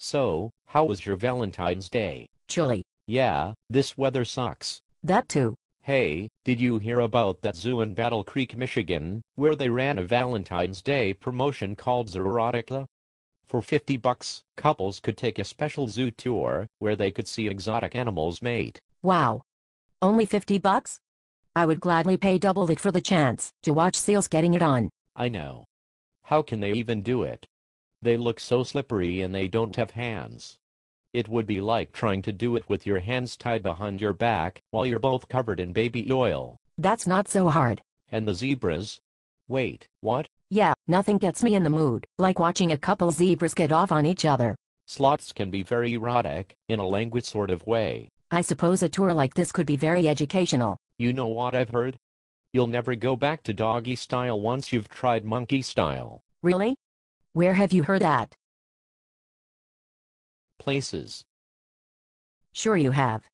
So, how was your Valentine's Day? Chilly. Yeah, this weather sucks. That too. Hey, did you hear about that zoo in Battle Creek, Michigan, where they ran a Valentine's Day promotion called Zerotica? For 50 bucks, couples could take a special zoo tour where they could see exotic animals mate. Wow. Only 50 bucks? I would gladly pay double it for the chance to watch seals getting it on. I know. How can they even do it? They look so slippery and they don't have hands. It would be like trying to do it with your hands tied behind your back while you're both covered in baby oil. That's not so hard. And the zebras? Wait, what? Yeah, nothing gets me in the mood, like watching a couple zebras get off on each other. Slots can be very erotic, in a languid sort of way. I suppose a tour like this could be very educational. You know what I've heard? You'll never go back to doggy style once you've tried monkey style. Really? Where have you heard that? Places. Sure you have.